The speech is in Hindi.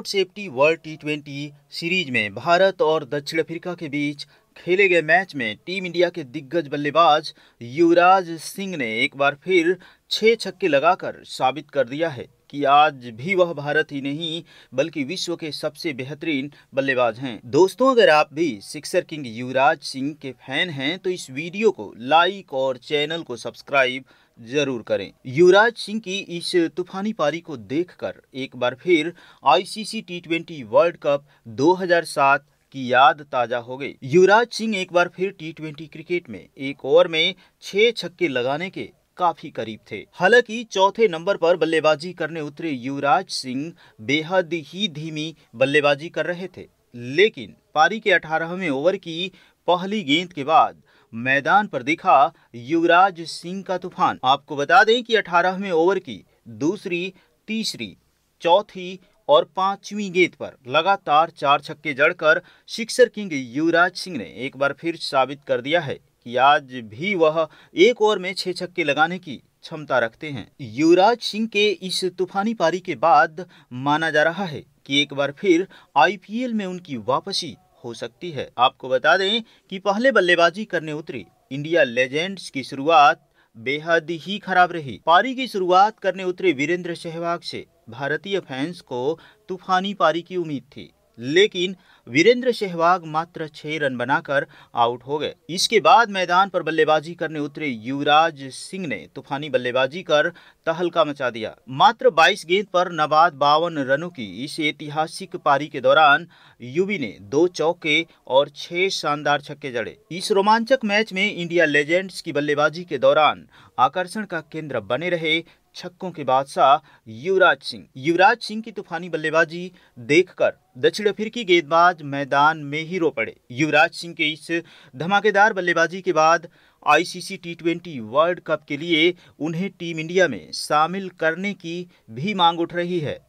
road Safety World T twenty Series में भारत और दक्षिण अफ्रीका के बीच खेले गए मैच में टीम इंडिया के दिग्गज बल्लेबाज युवराज सिंह ने एक बार फिर छः छक्के लगाकर साबित कर दिया है कि आज भी वह भारत ही नहीं बल्कि विश्व के सबसे बेहतरीन बल्लेबाज हैं दोस्तों अगर आप भी सिक्सर किंग युवराज सिंह के फैन हैं तो इस वीडियो को लाइक और चैनल को सब्सक्राइब जरूर करें युवराज सिंह की इस तूफानी पारी को देखकर एक बार फिर ICC T twenty World Cup 2007 की याद ताजा हो गई युवराज सिंह एक बार फिर टी ट्वेंटी क्रिकेट में एक ओवर में छह छक्के लगाने के काफी करीब थे हालांकि चौथे नंबर पर बल्लेबाजी करने उतरे युवराज सिंह बेहद ही धीमी बल्लेबाजी कर रहे थे लेकिन पारी के अठारहवें ओवर की पहली गेंद के बाद मैदान पर दिखा युवराज सिंह का तूफान आपको बता दें कि अठारहवें ओवर की दूसरी तीसरी चौथी और पांचवी गेंद पर लगातार चार छक्के जड़कर सिक्सर किंग युवराज सिंह ने एक बार फिर साबित कर दिया है कि आज भी वह एक ओवर में छह छक्के लगाने की क्षमता रखते हैं युवराज सिंह के इस तूफानी पारी के बाद माना जा रहा है कि एक बार फिर आईपीएल में उनकी वापसी हो सकती है आपको बता दें कि पहले बल्लेबाजी करने उतरी इंडिया लेजेंड्स की शुरुआत बेहद ही खराब रही पारी की शुरुआत करने उतरे वीरेंद्र सहवाग से भारतीय फैंस को तूफानी पारी की उम्मीद थी लेकिन वीरेंद्र सहवाग मात्र छह रन बनाकर आउट हो गए इसके बाद मैदान पर बल्लेबाजी करने उतरे युवराज सिंह ने तूफानी बल्लेबाजी कर तहलका मचा दिया मात्र 22 गेंद पर नबाद बावन रनों की इस ऐतिहासिक पारी के दौरान युवी ने दो चौके और छह शानदार छक्के जड़े इस रोमांचक मैच में इंडिया लेजेंड्स की बल्लेबाजी के दौरान आकर्षण का केंद्र बने रहे छक्कों के बादशाह युवराज सिंह युवराज सिंह की तूफानी बल्लेबाजी देखकर दक्षिण अफ्रीकी गेंदबाज मैदान में ही रो पड़े युवराज सिंह के इस धमाकेदार बल्लेबाजी के बाद ICC T twenty World Cup के लिए उन्हें टीम इंडिया में शामिल करने की भी मांग उठ रही है